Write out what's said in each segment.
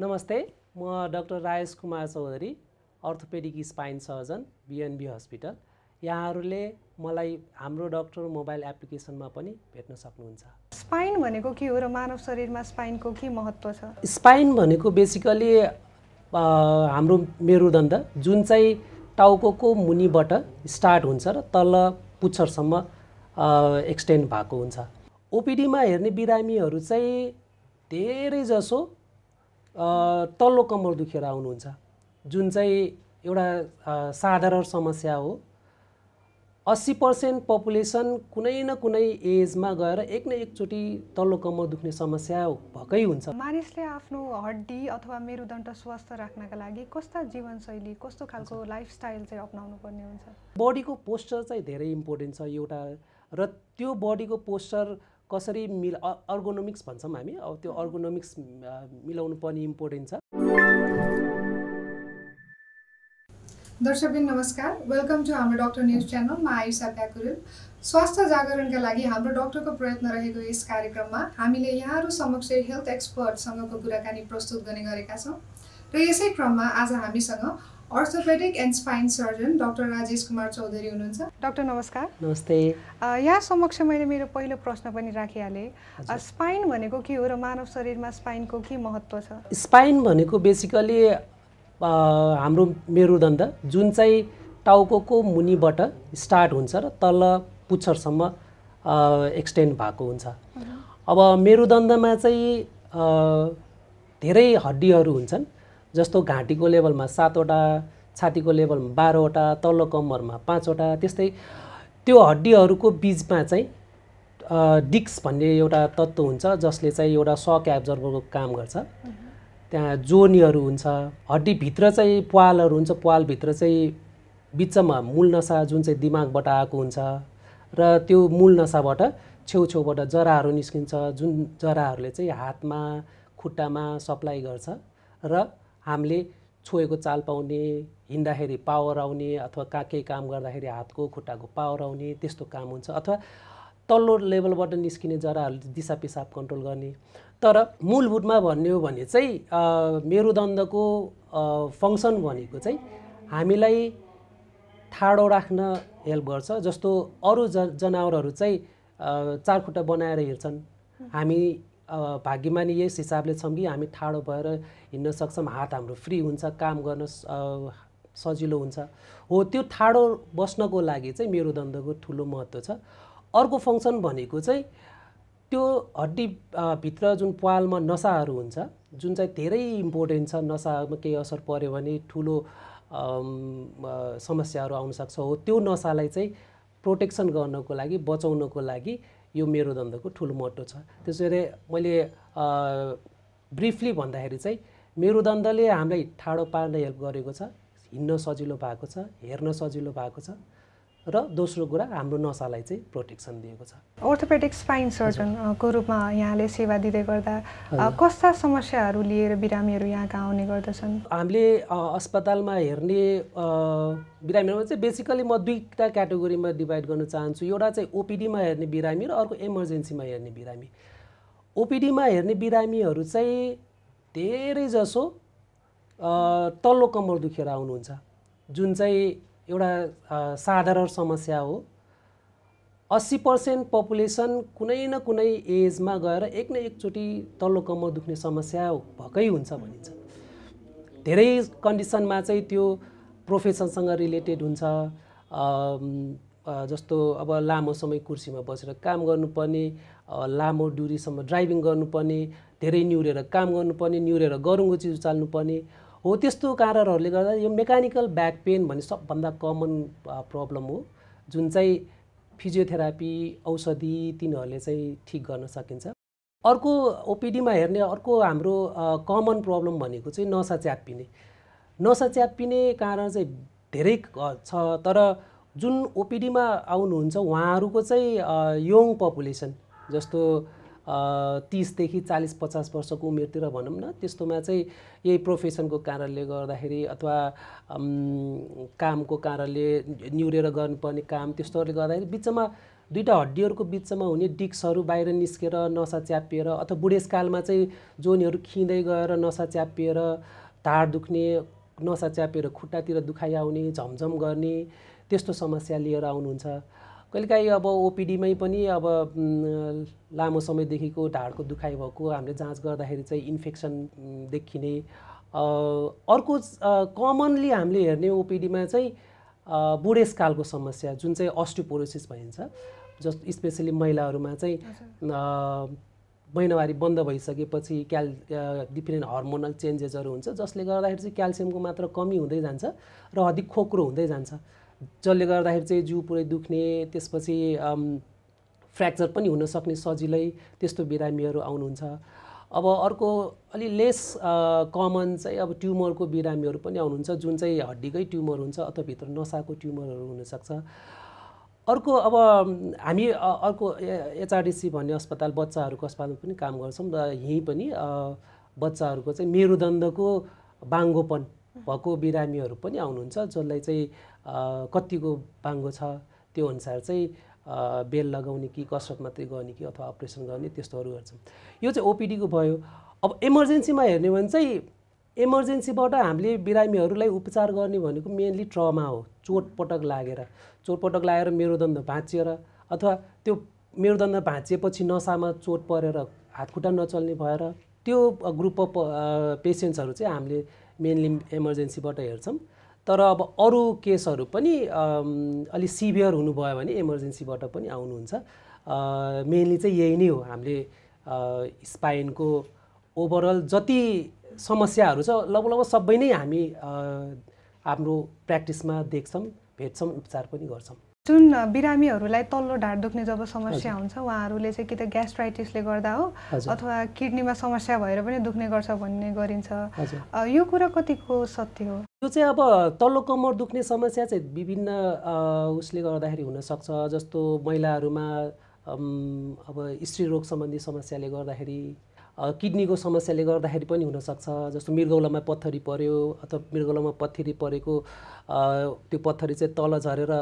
नमस्ते म doctor Rajesh Kumar Chaudhary orthopedic spine surgeon BNB hospital यहाँहरूले मलाई हाम्रो डक्टर मोबाइल एप्लिकेसनमा पनि भेट्न सक्नुहुन्छ स्पाइन भनेको के हो र मानव शरीरमा स्पाइनको के महत्त्व छ स्पाइन भनेको बेसिकली हाम्रो मेरुदण्ड जुन चाहिँ टाउको मुनिबाट स्टार्ट हुन्छ र तल पुच्छरसम्म एक्सटेन्ड भएको हुन्छ ओपिडीमा हेर्ने बिरामीहरू चाहिँ धेरैजसो तल्लो कम्मर दुखेर आउनुहुन्छ जुन चाहिँ एउटा साधारण समस्या हो अस्सी पर्सेन्ट पपुलेसन कुनै न कुनै एजमा गएर एक न एकचोटि तल्लो कम्मर दुख्ने समस्या भएकै हुन्छ मानिसले आफ्नो हड्डी अथवा मेरुदण्ड स्वस्थ राख्नका लागि कस्ता जीवनशैली कस्तो खालको लाइफस्टाइल चाहिँ अप्नाउनु पर्ने हुन्छ बडीको पोस्चर चाहिँ धेरै इम्पोर्टेन्ट छ एउटा र त्यो बडीको पोस्चर कसरी मिल अर्गोनोमिक्स भन्छौँ हामी अब त्यो अर्गोनोमिक्स मिलाउनु पर्ने इम्पोर्टेन्ट छ दर्शकबिन नमस्कार वेलकम टु हाम्रो डक्टर न्युज च्यानल म आयुषा प्याकुरेल स्वास्थ्य जागरणका लागि हाम्रो डक्टरको प्रयत्न रहेको यस कार्यक्रममा हामीले यहाँहरू समक्ष हेल्थ एक्सपर्टसँगको कुराकानी प्रस्तुत गर्ने गरेका छौँ र यसै क्रममा आज हामीसँग orthopedic and spine surgeon doctor Rajesh Kumar Chaudhary हुनुहुन्छ डक्टर नमस्कार नमस्ते यहाँ समक्ष मैले मेरो पहिलो प्रश्न पनि राखिहालेँ स्पाइन भनेको के हो र मानव शरीरमा स्पाइनको के महत्त्व छ स्पाइन भनेको बेसिकली हाम्रो मेरुदण्ड जुन चाहिँ टाउको मुनिबाट स्टार्ट हुन्छ र तल पुच्छरसम्म एक्सटेन्ड भएको हुन्छ अब मेरुदण्डमा चाहिँ धेरै हड्डीहरू हुन्छन् जस्तो घाँटीको लेभलमा सातवटा छातीको लेभलमा बाह्रवटा तल्लो कम्मरमा पाँचवटा त्यस्तै त्यो हड्डीहरूको बिचमा चाहिँ डिक्स भन्ने एउटा तत्त्व हुन्छ जसले चाहिँ एउटा सक एब्जर्भरको काम गर्छ त्यहाँ जोनीहरू हुन्छ हड्डीभित्र चाहिँ प्वालहरू हुन्छ प्वालभित्र चाहिँ बिचमा मूल नसा जुन चाहिँ दिमागबाट आएको हुन्छ र त्यो मूल नसाबाट छेउछेउबाट जराहरू निस्किन्छ जुन जराहरूले चाहिँ हातमा खुट्टामा सप्लाई गर्छ र हामीले छोएको चाल पाउने हिँड्दाखेरि पावर आउने अथवा कहाँ केही काम गर्दाखेरि हातको खुट्टाको पावर आउने त्यस्तो काम हुन्छ अथवा तल्लो लेभलबाट निस्किने जराहरूले दिशा पिसाब कन्ट्रोल गर्ने तर मूलभूतमा भन्ने भने चाहिँ मेरुदण्डको फङ्सन भनेको चाहिँ हामीलाई ठाडो राख्न हेल्प गर्छ जस्तो अरू ज जनावरहरू चाहिँ चारखुट्टा बनाएर हिँड्छन् हामी भाग्यमानी यस हिसाबले छौँ कि हामी ठाडो भएर हिँड्न सक्छौँ हात हाम्रो फ्री हुन्छ काम गर्न सजिलो हुन्छ हो त्यो ठाडो बस्नको लागि चाहिँ मेरो मेरुदण्डको ठुलो महत्त्व छ अर्को फङ्सन भनेको चाहिँ त्यो हड्डी भित्र जुन पालमा नसाहरू हुन्छ जुन चाहिँ धेरै इम्पोर्टेन्ट छ नसामा केही असर पऱ्यो भने ठुलो समस्याहरू आउनसक्छ हो त्यो नसालाई चाहिँ प्रोटेक्सन गर्नको लागि बचाउनको लागि यो मेरुदण्डको ठुलो महत्त्व छ त्यसैले मैले ब्रिफली भन्दाखेरि चाहिँ मेरुदण्डले हामीलाई ठाडो पार्न हेल्प गरेको छ हिँड्न सजिलो भएको छ हेर्न सजिलो भएको छ र दोस्रो कुरा हाम्रो नसालाई चाहिँ प्रोटेक्सन दिएको छ अर्थोपेडिक स्पाइन सर्जनको रूपमा यहाँले सेवा दिँदै गर्दा कस्ता समस्याहरू लिएर बिरामीहरू यहाँका आउने गर्दछन् हामीले अस्पतालमा हेर्ने बिरामीहरूमा चाहिँ बेसिकली म दुईवटा क्याटेगोरीमा डिभाइड गर्न चाहन्छु एउटा चाहिँ ओपिडीमा हेर्ने बिरामी र अर्को इमर्जेन्सीमा हेर्ने बिरामी ओपिडीमा हेर्ने बिरामीहरू चाहिँ धेरैजसो तल्लो कम्मर दुखेर आउनुहुन्छ जुन चाहिँ एउटा साधारण समस्या हो अस्सी पर्सेन्ट पपुलेसन कुनै न कुनै एजमा गएर एक न एकचोटि तल्लो कम्म दुख्ने समस्या भएकै हुन्छ भनिन्छ धेरै कन्डिसनमा चाहिँ त्यो प्रोफेसनसँग रिलेटेड हुन्छ जस्तो अब लामो समय कुर्सीमा बसेर काम गर्नुपर्ने लामो ड्युरीसम्म ड्राइभिङ गर्नुपर्ने धेरै न्युरेर काम गर्नुपर्ने न्युरेर गरुङ्गो चिज उचाल्नुपर्ने हो त्यस्तो कारणहरूले गर्दा यो मेकानिकल ब्याक पेन भन्ने सबभन्दा कमन प्रब्लम हो जुन चाहिँ फिजियोथेरापी औषधि तिनीहरूले चाहिँ ठिक गर्न सकिन्छ अर्को ओपिडीमा हेर्ने अर्को हाम्रो कमन प्रब्लम भनेको चाहिँ नसा पिने नसा पिने कारण चाहिँ धेरै छ तर जुन ओपिडीमा आउनुहुन्छ उहाँहरूको चाहिँ यङ पपुलेसन जस्तो तिसदेखि चालिस पचास वर्षको उमेरतिर भनौँ न त्यस्तोमा चाहिँ यही प्रोफेसनको कारणले गर्दाखेरि अथवा कामको कारणले न्युरेर गर्नुपर्ने काम त्यस्तोहरूले गर्दाखेरि बिचमा दुईवटा हड्डीहरूको बिचमा हुने डिक्सहरू बाहिर निस्केर नसा च्यापिएर अथवा बुढेसकालमा चाहिँ जोनीहरू खिँदै गएर नसा च्यापिएर ढाड दुख्ने नसा च्यापिएर खुट्टातिर दुखाइ आउने झमझम गर्ने त्यस्तो समस्या लिएर आउनुहुन्छ कहिलेकाहीँ अब ओपिडीमै पनि अब लामो समयदेखिको ढाडको दुखाइ भएको हामीले जाँच गर्दाखेरि चाहिँ इन्फेक्सन देखिने अर्को कमनली हामीले हेर्ने ओपिडीमा चाहिँ बुढेसकालको समस्या जुन चाहिँ अस्टियोपोरोसिस भनिन्छ जस स्पेसली महिलाहरूमा चाहिँ महिनावारी बन्द भइसकेपछि क्याल डिफ्रेन्ट हर्मोनल चेन्जेसहरू हुन्छ जसले गर्दाखेरि चाहिँ क्याल्सियमको मात्रा कमी हुँदै जान्छ र अधिक खोक्रो हुँदै जान्छ जसले गर्दाखेरि चाहिँ जिउ पुरै दुख्ने त्यसपछि फ्र्याक्चर पनि हुनसक्ने सजिलै त्यस्तो बिरामीहरू आउनुहुन्छ अब अर्को अलि लेस कमन चाहिँ अब ट्युमरको बिरामीहरू पनि आउनुहुन्छ जुन चाहिँ हड्डीकै ट्युमर हुन्छ अथवा भित्र नसाको ट्युमरहरू हुनसक्छ अर्को अब हामी अर्को एचआरडिसी भन्ने अस्पताल बच्चाहरूको अस्पतालमा पनि काम गर्छौँ र यहीँ पनि बच्चाहरूको चाहिँ मेरुदण्डको बाङ्गोपन भएको बिरामीहरू पनि आउनुहुन्छ जसलाई चाहिँ कतिको पाङ्गो छ त्यो अनुसार चाहिँ बेल लगाउने कि कसरत मात्रै गर्ने कि अथवा अपरेसन गर्ने त्यस्तोहरू गर्छौँ यो चाहिँ ओपिडीको भयो अब इमर्जेन्सीमा हेर्ने हो भने चाहिँ इमर्जेन्सीबाट हामीले बिरामीहरूलाई उपचार गर्ने भनेको मेनली ट्रमा हो चोटपटक लागेर चोटपटक लागेर मेरुदण्ड भाँचिएर अथवा त्यो मेरुदण्ड भाँचिएपछि नसामा चोट परेर हातखुट्टा नचल्ने भएर त्यो ग्रुप अफ पेसेन्ट्सहरू चाहिँ हामीले मेनली इमर्जेन्सीबाट हेर्छौँ तर अब अरू केसहरू पनि अलि सिभियर हुनुभयो भने इमर्जेन्सीबाट पनि आउनुहुन्छ मेनली चाहिँ यही नै हो हामीले स्पाइनको ओभरअल जति समस्याहरू छ लगभग लगभग सबै नै हामी हाम्रो प्र्याक्टिसमा देख्छौँ भेट्छौँ उपचार पनि गर्छौँ जुन बिरामीहरूलाई तल्लो ढाड दुख्ने जब समस्या हुन्छ उहाँहरूले चाहिँ कि त ग्यास्ट्राइटिसले गर्दा हो अथवा किडनीमा समस्या भएर पनि दुख्ने गर्छ भन्ने गरिन्छ यो कुरा कतिको सत्य हो यो चाहिँ अब तल्लो कम्मर दुख्ने समस्या चाहिँ विभिन्न उसले गर्दाखेरि हुनसक्छ जस्तो महिलाहरूमा अब स्त्री रोग सम्बन्धी समस्याले गर्दाखेरि किडनीको समस्याले गर्दाखेरि पनि हुनसक्छ जस्तो मृगौलामा पत्थरी पर्यो अथवा मृगौलामा पत्थरी परेको त्यो पत्थरी चाहिँ तल झरेर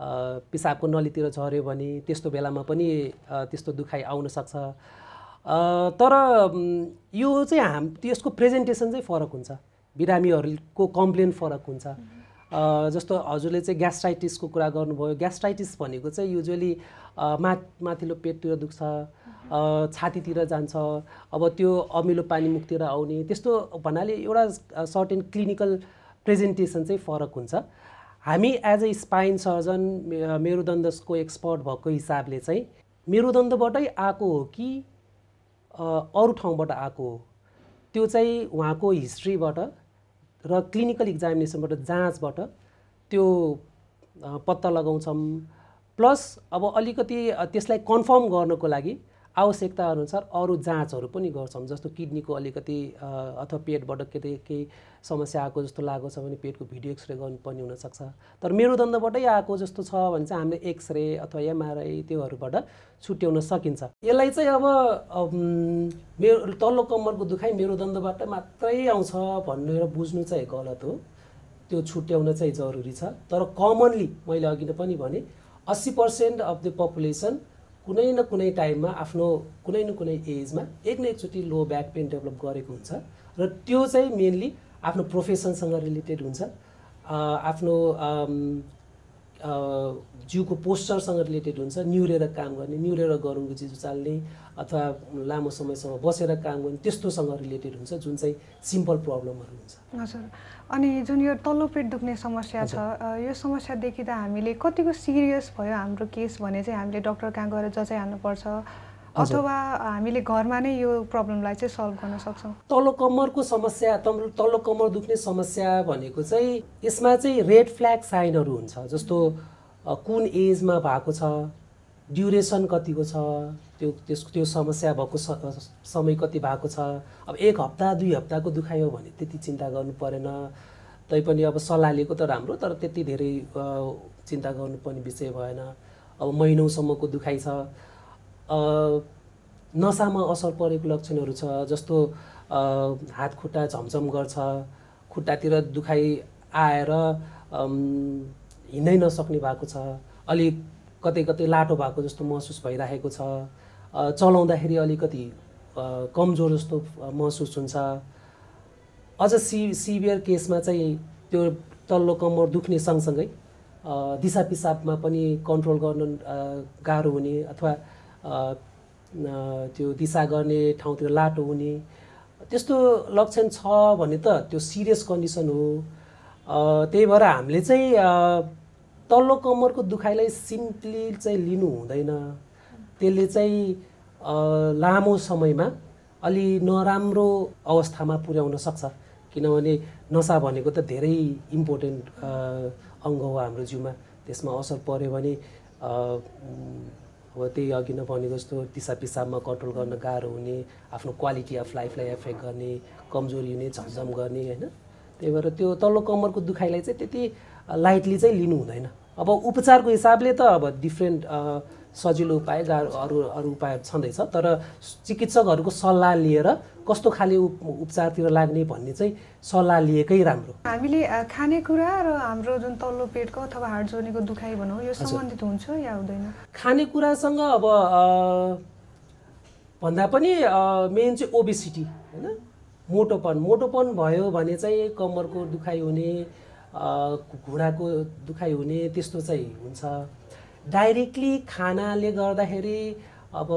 पिसाबको नलीतिर झऱ्यो भने त्यस्तो बेलामा पनि त्यस्तो दुखाइ आउन सक्छ तर यो चाहिँ हाम त्यसको प्रेजेन्टेसन चाहिँ फरक हुन्छ बिरामीहरूको कम्प्लेन फरक हुन्छ जस्तो हजुरले चाहिँ ग्यास्ट्राइटिसको कुरा गर्नुभयो ग्यास्ट्राइटिस भनेको चाहिँ युजली मा माथिल्लो पेटतिर दुख्छ छातीतिर जान्छ अब त्यो अमिलो पानी मुखतिर आउने त्यस्तो भन्नाले एउटा सर्टेन क्लिनिकल प्रेजेन्टेसन चाहिँ फरक हुन्छ हामी एज अ स्पाइन सर्जन मेरुदण्डको एक्सपर्ट भएको हिसाबले चाहिँ मेरुदण्डबाटै आएको हो कि uh, अरू ठाउँबाट आएको हो त्यो चाहिँ उहाँको हिस्ट्रीबाट र क्लिनिकल इक्जामिनेसनबाट जाँचबाट त्यो uh, पत्ता लगाउँछौँ प्लस अब अलिकति uh, त्यसलाई कन्फर्म गर्नको लागि आवश्यकताअनुसार अरू जाँचहरू पनि गर्छौँ जस्तो किडनीको अलिकति अथवा पेटबाट के केही समस्या आएको जस्तो लागेको छ भने पेटको भिडियो एक्सरे गर्नुपर्ने हुनसक्छ तर मेरुदण्डबाटै आएको जस्तो छ भने चाहिँ हामीले एक्सरे अथवा एमआरआई त्योहरूबाट छुट्याउन सकिन्छ यसलाई चाहिँ अब मेरो तल्लो कम्मरको दुखाइ मेरुदण्डबाट मात्रै आउँछ भनेर बुझ्नु चाहिँ गलत हो त्यो छुट्याउन चाहिँ जरुरी छ तर कमनली मैले अघि नै पनि भने अस्सी पर्सेन्ट अफ द पपुलेसन कुनै न कुनै टाइममा आफ्नो कुनै न कुनै एजमा एक न एकचोटि लो ब्याक पेन डेभलप गरेको हुन्छ र त्यो चाहिँ मेनली आफ्नो प्रोफेसनसँग रिलेटेड हुन्छ आफ्नो जिउको पोस्चरसँग रिलेटेड हुन्छ न्युरेर काम गर्ने न्युरेर गरौँको चिज उचाल्ने अथवा लामो समयसम्म बसेर काम गर्ने त्यस्तोसँग रिलेटेड हुन्छ जुन चाहिँ सिम्पल प्रब्लमहरू हुन्छ हजुर अनि जुन यो तल्लो पेट दुख्ने समस्या छ यो समस्या देखिँदा हामीले कतिको सिरियस भयो हाम्रो केस भने चाहिँ हामीले डक्टर कहाँ गएर जचाइहाल्नुपर्छ अथवा हामीले घरमा नै यो प्रब्लमलाई चाहिँ सल्भ गर्न सक्छौँ तल्लो कम्मरको समस्या तल्लो कम्मर दुख्ने समस्या भनेको चाहिँ यसमा चाहिँ रेड फ्ल्याग साइनहरू हुन्छ जस्तो कुन एजमा भएको छ ड्युरेसन कतिको छ त्यो त्यस त्यो समस्या भएको समय कति भएको छ अब एक हप्ता दुई हप्ताको दुखाइ हो भने त्यति चिन्ता गर्नु परेन तैपनि अब सल्लाह लिएको त राम्रो तर त्यति धेरै चिन्ता गर्नुपर्ने विषय भएन अब महिनौसम्मको दुखाइ छ नसामा असर परेको लक्षणहरू छ जस्तो हात खुट्टा झमझम गर्छ खुट्टातिर दुखाइ आएर हिँड्नै नसक्ने भएको छ अलिक कतै कतै लाटो भएको जस्तो महसुस भइराखेको छ चलाउँदाखेरि अलिकति कमजोर जस्तो महसुस हुन्छ अझ सि सिभियर केसमा चाहिँ त्यो तल्लो कम्मर दुख्ने सँगसँगै दिसा पिसाबमा पनि कन्ट्रोल गर्न गाह्रो हुने अथवा त्यो दिशा गर्ने ठाउँतिर लाटो हुने त्यस्तो लक्षण छ भने त त्यो सिरियस कन्डिसन हो त्यही भएर हामीले चाहिँ तल्लो कम्मरको दुखाइलाई सिम्पली चाहिँ लिनु हुँदैन त्यसले चाहिँ लामो समयमा अलि नराम्रो अवस्थामा पुर्याउन सक्छ किनभने नसा भनेको त धेरै इम्पोर्टेन्ट अङ्ग हो हाम्रो जिउमा त्यसमा असर पऱ्यो भने अब त्यही अघि नै भनेको जस्तो दिसा पिसाबमा कन्ट्रोल गर्न गाह्रो हुने आफ्नो क्वालिटी अफ लाइफलाई एफेक्ट गर्ने कमजोरी हुने झमझम गर्ने होइन त्यही भएर त्यो तल्लो कम्मरको दुखाइलाई चाहिँ त्यति लाइटली चाहिँ लिनु हुँदैन अब उपचारको हिसाबले त अब डिफ्रेन्ट सजिलो उपाय गाह्रो अरू अरू उपायहरू छँदैछ तर चिकित्सकहरूको सल्लाह लिएर कस्तो खाले उपचारतिर लाग्ने भन्ने चाहिँ सल्लाह लिएकै राम्रो हामीले खानेकुरा र हाम्रो जुन तल्लो पेटको अथवा हाट जोडेको दुखाइ भनौँ यो सम्बन्धित हुन्छ या हुँदैन खानेकुरासँग अब भन्दा पनि मेन चाहिँ ओबेसिटी होइन मोटोपन मोटोपन भयो भने चाहिँ कम्मरको दुखाइ हुने घुँडाको दुखाइ हुने त्यस्तो चाहिँ हुन्छ डाइरेक्टली खानाले गर्दाखेरि अब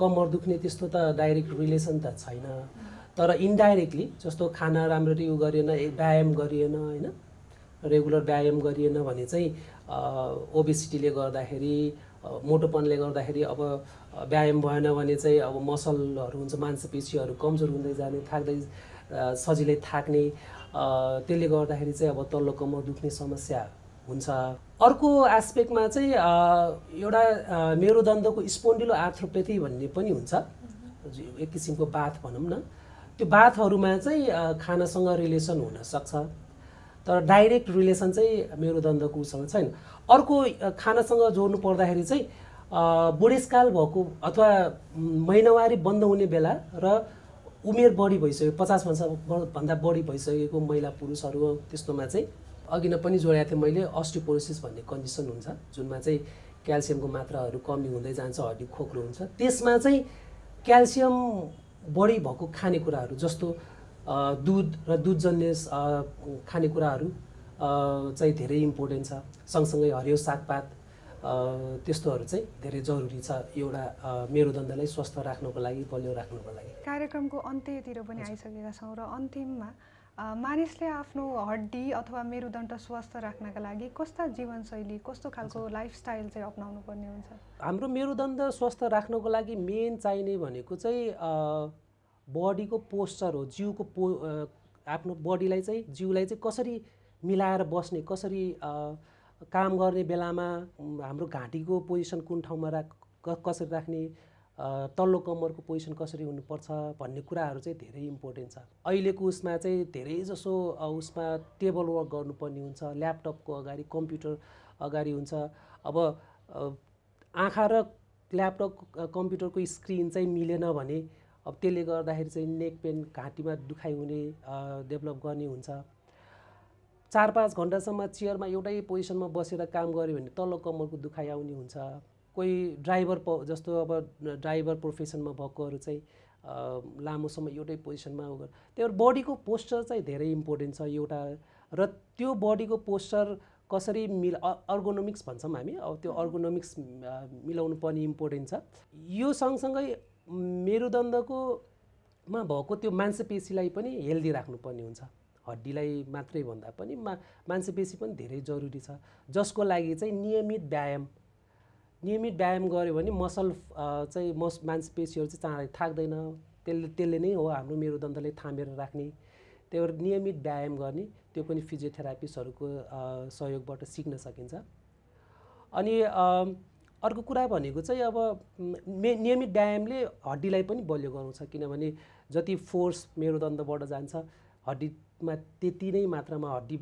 कमर दुख्ने त्यस्तो त डाइरेक्ट रिलेसन त छैन तर इन्डाइरेक्टली जस्तो खाना राम्ररी उयो गरिएन व्यायाम गरिएन होइन रेगुलर व्यायाम गरिएन भने चाहिँ ओबेसिटीले गर्दाखेरि मोटोपनले गर्दाखेरि अब व्यायाम भएन भने चाहिँ अब मसलहरू हुन्छ मांसपेसीहरू कमजोर हुँदै जाने थाक्दै सजिलै थाक्ने त्यसले गर्दाखेरि चाहिँ अब तल्लो कमर दुख्ने समस्या हुन्छ अर्को एस्पेक्टमा चाहिँ एउटा मेरुदण्डको स्पोन्डिलो आर्थ्रोपेथी भन्ने पनि हुन्छ एक किसिमको बाथ भनौँ न त्यो बाथहरूमा चाहिँ खानासँग रिलेसन हुनसक्छ तर डाइरेक्ट रिलेसन चाहिँ मेरुदण्डको उसँग छैन अर्को खानासँग जोड्नु पर्दाखेरि चाहिँ बुढेसकाल भएको अथवा महिनावारी बन्द हुने बेला र उमेर बढी भइसक्यो पचास भन्दा भन्दा बढी भइसकेको महिला पुरुषहरू त्यस्तोमा चाहिँ अघि नै पनि जोडेको थिएँ मैले अस्टिपोरोसिस भन्ने कन्डिसन हुन्छ जुनमा चाहिँ क्याल्सियमको मात्राहरू कमी हुँदै जान्छ हड्डी खोक्रो हुन्छ त्यसमा चाहिँ क्याल्सियम बढी भएको खानेकुराहरू जस्तो दुध र दुधजन्य खानेकुराहरू चाहिँ धेरै इम्पोर्टेन्ट छ सँगसँगै हरियो सागपात त्यस्तोहरू चाहिँ धेरै जरुरी छ एउटा मेरुदण्डलाई स्वस्थ राख्नको लागि बलियो राख्नको लागि कार्यक्रमको अन्त्यतिर पनि आइसकेका छौँ र अन्तिममा मानिसले आफ्नो हड्डी अथवा मेरुदण्ड स्वस्थ राख्नका लागि कस्ता जीवनशैली कस्तो खालको लाइफस्टाइल चाहिँ अप्नाउनु पर्ने हुन्छ हाम्रो मेरुदण्ड स्वस्थ राख्नको लागि मेन चाहिने भनेको चाहिँ बडीको पोस्चर हो जिउको पो आफ्नो बडीलाई चाहिँ जिउलाई चाहिँ कसरी मिलाएर बस्ने कसरी काम गर्ने बेलामा हाम्रो घाँटीको पोजिसन कुन ठाउँमा राख कसरी राख्ने तल्लो कम्मरको पोजिसन कसरी हुनुपर्छ भन्ने कुराहरू चाहिँ धेरै इम्पोर्टेन्ट छ अहिलेको उसमा चाहिँ धेरै जसो उसमा टेबल वर्क गर्नुपर्ने हुन्छ ल्यापटपको अगाडि कम्प्युटर अगाडि हुन्छ अब आँखा र ल्यापटप कम्प्युटरको स्क्रिन चाहिँ मिलेन भने अब त्यसले गर्दाखेरि चाहिँ नेक पेन घाँटीमा दुखाइ हुने डेभलप गर्ने हुन्छ चार पाँच घन्टासम्म चेयरमा एउटै पोजिसनमा बसेर काम गऱ्यो भने तल्लो कम्मरको दुखाइ आउने हुन्छ कोही ड्राइभर प जस्तो अब ड्राइभर प्रोफेसनमा भएकोहरू चाहिँ लामो समय एउटै पोजिसनमा त्यही भएर बडीको पोस्चर चाहिँ धेरै इम्पोर्टेन्ट छ एउटा र त्यो बडीको पोस्चर कसरी मिल अर्गोनोमिक्स भन्छौँ हामी अब त्यो अर्गोनोमिक्स मिलाउनु पनि इम्पोर्टेन्ट छ यो सँगसँगै मेरुदण्डकोमा भएको त्यो मांसपेशीलाई पनि हेल्दी राख्नुपर्ने हुन्छ हड्डीलाई मात्रै भन्दा पनि मा मांसपेशी पनि धेरै जरुरी छ जसको लागि चाहिँ नियमित व्यायाम नियमित व्यायाम गऱ्यो भने मसल चाहिँ मस मांसपेसीहरू चाहिँ चाँडै थाक्दैन त्यसले त्यसले नै हो हाम्रो मेरुदण्डले थामेर राख्ने त्यही भएर नियमित व्यायाम गर्ने त्यो पनि फिजियोथेरापिस्टहरूको सहयोगबाट सिक्न सकिन्छ अनि अर्को कुरा भनेको चाहिँ अब मे नियमित व्यायामले हड्डीलाई पनि बलियो गराउँछ किनभने जति फोर्स मेरुदण्डबाट जान्छ हड्डीमा त्यति नै मात्रामा हड्डी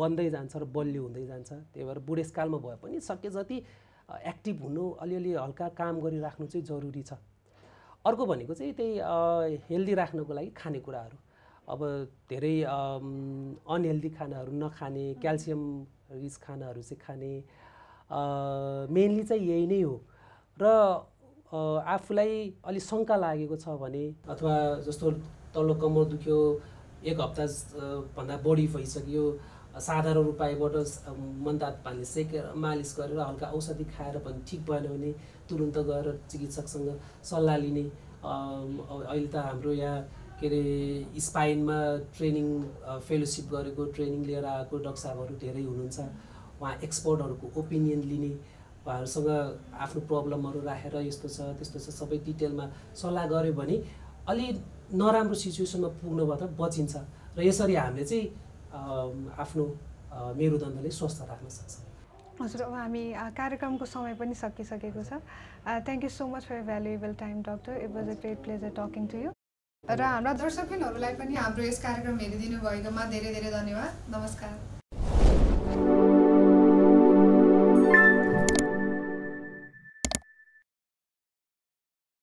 बन्दै जान्छ र बलियो हुँदै जान्छ त्यही भएर बुढेसकालमा भए पनि सके जति एक्टिभ हुनु अलिअलि हल्का काम गरिराख्नु चाहिँ जरुरी छ अर्को भनेको चाहिँ त्यही हेल्दी राख्नको लागि खानेकुराहरू अब धेरै अनहेल्दी खानाहरू नखाने क्याल्सियम रिच खानाहरू चाहिँ खाने मेनली चाहिँ यही नै हो र आफूलाई अलिक शङ्का लागेको छ भने अथवा जस्तो तल्लो कमर दुख्यो एक हप्ता भन्दा बढी भइसक्यो साधारण उपायबाट मनतात पानी सेकेर मालिस गरेर हल्का औषधि खाएर पनि ठिक भएन भने तुरुन्त गएर चिकित्सकसँग सल्लाह लिने अहिले त हाम्रो यहाँ के अरे स्पाइनमा ट्रेनिङ फेलोसिप गरेको ट्रेनिङ लिएर आएको डक्टर साहबहरू धेरै हुनुहुन्छ उहाँ एक्सपर्टहरूको ओपिनियन लिने उहाँहरूसँग आफ्नो प्रब्लमहरू राखेर यस्तो छ त्यस्तो छ सबै डिटेलमा सल्लाह गऱ्यो भने अलि नराम्रो सिचुएसनमा पुग्नुबाट बचिन्छ र यसरी हामीले चाहिँ आफ्नो मेरुदण्डले स्वस्थ राख्न सक्छ हजुर अब हामी कार्यक्रमको समय पनि सकिसकेको छ thank you so much for valuable time doctor it was a great pleasure talking to you र हाम्रा दर्शकहरूलाई पनि हाम्रो यस कार्यक्रम हेरिदिनु भएकोमा धेरै धेरै धन्यवाद नमस्कार